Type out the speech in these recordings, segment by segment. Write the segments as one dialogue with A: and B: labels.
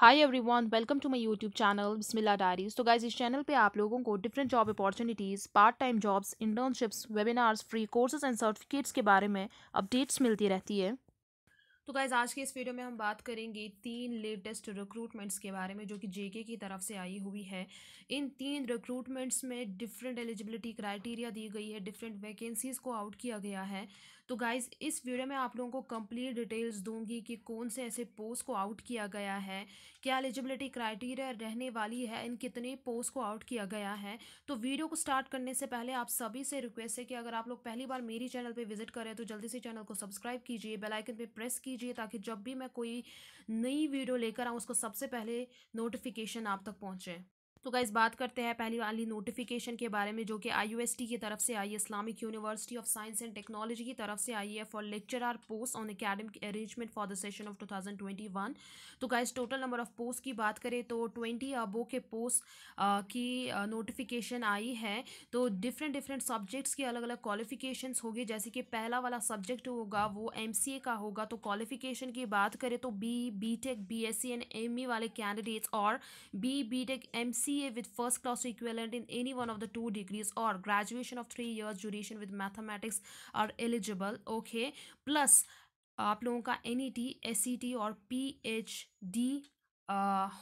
A: Hi everyone welcome to my YouTube channel Bismillah diaries तो guys इस चैनल पे आप लोगों को different job opportunities part time jobs internships webinars free courses and certificates के बारे में अपडेट्स मिलती रहती है तो गाइज़ आज के इस वीडियो में हम बात करेंगे तीन लेटेस्ट रिक्रूटमेंट्स के बारे में जो कि जेके की तरफ से आई हुई है इन तीन रिक्रूटमेंट्स में डिफरेंट एलिजिबिलिटी क्राइटेरिया दी गई है डिफरेंट वैकेंसीज़ को आउट किया गया है तो गाइज़ इस वीडियो में आप लोगों को कंप्लीट डिटेल्स दूंगी कि कौन से ऐसे पोस्ट को आउट किया गया है क्या एलिजिबिलिटी क्राइटेरिया रहने वाली है इन कितने पोस्ट को आउट किया गया है तो वीडियो को स्टार्ट करने से पहले आप सभी से रिक्वेस्ट है कि अगर आप लोग पहली बार मेरी चैनल पर विजिट करें तो जल्दी से चैनल को सब्सक्राइब कीजिए बेलाइकन पर प्रेस कीजिए कीजिए ताकि जब भी मैं कोई नई वीडियो लेकर आऊँ उसको सबसे पहले नोटिफिकेशन आप तक पहुँचे तो गाइज़ बात करते हैं पहली वाली नोटिफिकेशन के बारे में जो कि टी की तरफ से आई है Islamic University of Science and Technology की तरफ से आई है for lecturer post on academic arrangement for the session of 2021 तो guys total number of post की बात करें तो ट्वेंटी अबो के पोस्ट की नोटिफिकेशन आई है तो डिफरेंट डिफरेंट सब्जेक्ट्स की अलग अलग क्वालिफिकेशन होगी जैसे कि पहला वाला सब्जेक्ट होगा वो एम का होगा तो क्वालिफिकेशन की बात करें तो B B tech B S C and M वाले कैंडिडेट्स और B B tech M C CA with first class equivalent in any one of the two degrees or graduation of three years duration with mathematics are eligible okay plus आप लोगों का N E T S E T और P H D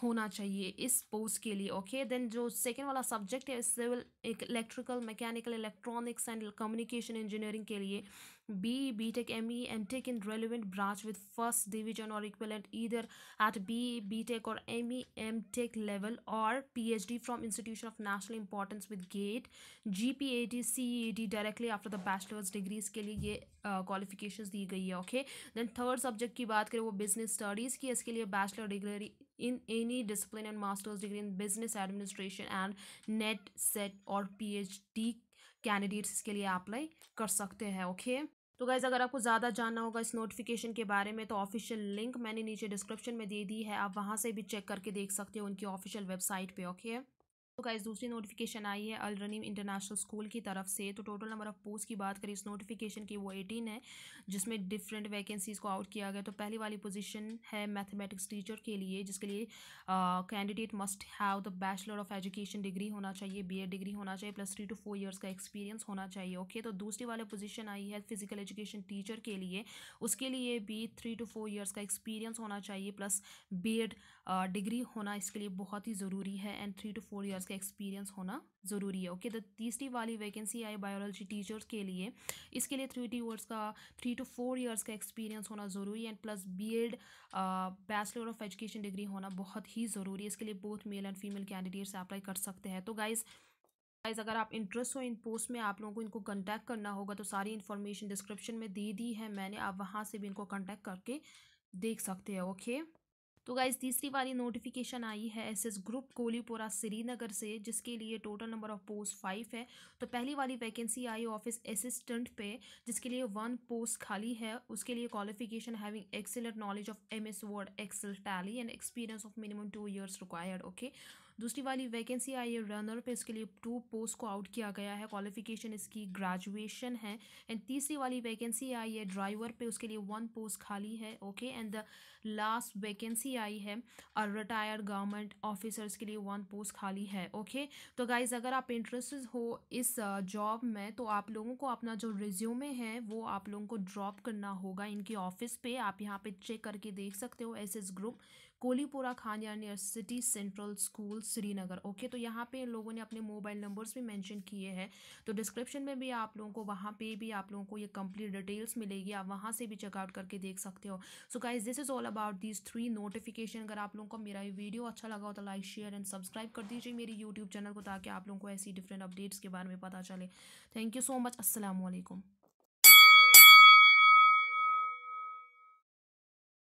A: होना चाहिए इस post के लिए okay then जो सेकेंड वाला सब्जेक्ट है civil electrical mechanical electronics and communication engineering के लिए B, BTech ME and Tech in relevant branch with first division or equivalent either at B, BTech or ME, MTech level or PhD from institution of national importance with GATE, GPAT, CET directly after the bachelor's degrees के लिए ये qualification uh, दी गई है okay then third subject की बात करें वो business studies की इसके लिए bachelor degree in any discipline and master's degree in business administration and net set or phd candidates इसके लिए अप्लाई कर सकते हैं ओके okay? तो गाइज़ अगर आपको ज़्यादा जानना होगा इस नोटिफिकेशन के बारे में तो ऑफिशियल लिंक मैंने नीचे डिस्क्रिप्शन में दे दी है आप वहाँ से भी चेक करके देख सकते हो उनकी ऑफिशियल वेबसाइट पे ओके तो गाइज दूसरी नोटिफिकेशन आई है अल रनीम इंटरनेशनल स्कूल की तरफ से तो टोटल नंबर ऑफ़ पोस्ट की बात करें इस नोटिफिकेशन की वो एटीन है जिसमें डिफरेंट वैकेंसीज़ को आउट किया गया तो पहली वाली पोजीशन है मैथमेटिक्स टीचर के लिए जिसके लिए candidate must have the bachelor of education degree होना चाहिए बी डिग्री होना चाहिए plus three two four years का एक्सपीरियंस होना चाहिए ओके okay? तो दूसरी वाली पोजिशन आई है फिजिकल एजुकेशन टीचर के लिए उसके लिए भी थ्री टू फोर ईयर्स का एक्सपीरियंस होना चाहिए प्लस बी डिग्री होना इसके लिए बहुत ही ज़रूरी है and three two four years का एक्सपीरियंस होना ज़रूरी है ओके द तो तीसरी वाली वैकेंसी आई बायोलॉजी टीचर्स के लिए इसके लिए थ्री टी ईयर्स का थ्री टू फोर ईयर्स का एक्सपीरियंस होना ज़रूरी है and plus B Ed bachelor of education degree होना बहुत ही ज़रूरी है इसके लिए both male and female candidates apply कर सकते हैं तो गाइज़ गाइज अगर आप इंटरेस्ट हो इन पोस्ट में आप लोगों को इनको कॉन्टैक्ट करना होगा तो सारी इन्फॉर्मेशन डिस्क्रिप्शन में दे दी है मैंने आप वहाँ से भी इनको कॉन्टैक्ट करके देख सकते हैं ओके तो गाइज़ तीसरी वाली नोटिफिकेशन आई है S S group Kolipura Srinagar से जिसके लिए total number of post five है तो पहली वाली वैकेंसी आई ऑफिस असिस्टेंट पे जिसके लिए वन पोस्ट खाली है उसके लिए qualification having excellent knowledge of M S Word Excel Tally and experience of minimum two years required okay दूसरी वाली वैकेंसी आई है रनर पे इसके लिए टू पोस्ट को आउट किया गया है क्वालिफिकेशन इसकी ग्रेजुएशन है एंड तीसरी वाली वैकेंसी आई है ड्राइवर पे उसके लिए वन पोस्ट खाली है okay and the last vacancy आई है और रिटायर्ड गवर्नमेंट ऑफिसर्स के लिए वन पोस्ट खाली है ओके okay? तो गाइज अगर आप इंटरेस्टेड हो इस जॉब में तो आप लोगों को अपना जो रिज्यूमे है वो आप लोगों को ड्रॉप करना होगा इनके ऑफिस पे आप यहाँ पे चेक करके देख सकते हो S S group Kolipura Khanyar near city central school Srinagar okay तो यहाँ पे इन लोगों ने अपने मोबाइल नंबर्स भी मैंशन किए हैं तो डिस्क्रिप्शन में भी आप लोगों को वहाँ पे भी आप लोगों को ये कंप्लीट डिटेल्स मिलेगी आप वहाँ से भी चेकआउट करके देख सकते हो so guys this is all about these three notification अगर आप लोगों को मेरा ये वीडियो अच्छा लगा हो तो लाइक शेयर एंड सब्सक्राइब कर दीजिए मेरे यूट्यूब चैनल को ताकि आप लोगों को ऐसी डिफरेंट अपडेट्स के बारे में पता चले thank you so much Aslam